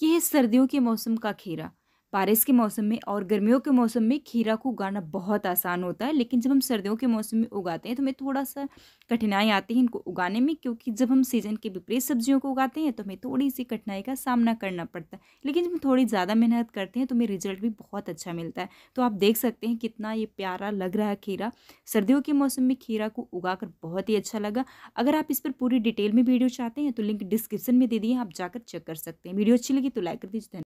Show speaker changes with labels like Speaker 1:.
Speaker 1: कि है सर्दियों के मौसम का खीरा बारिश के मौसम में और गर्मियों के मौसम में खीरा को उगाना बहुत आसान होता है लेकिन जब हम सर्दियों के मौसम में उगाते हैं तो हमें थोड़ा सा कठिनाई आती है इनको उगाने में क्योंकि जब हम सीज़न के विपरीत सब्जियों को उगाते हैं तो हमें थोड़ी सी कठिनाई का सामना करना पड़ता है लेकिन जब हम थोड़ी ज़्यादा मेहनत करते हैं तो हमें रिजल्ट भी बहुत अच्छा मिलता है तो आप देख सकते हैं कितना ये प्यारा लग रहा है खीरा सर्दियों के मौसम में खीरा को उगा कर बहुत ही अच्छा लगा अगर आप इस पर पूरी डिटेल में वीडियो चाहते हैं तो लिंक डिस्क्रिप्शन में दे दिए आप जाकर चेक कर सकते हैं वीडियो अच्छी लगी तो लाइक कर दीजिए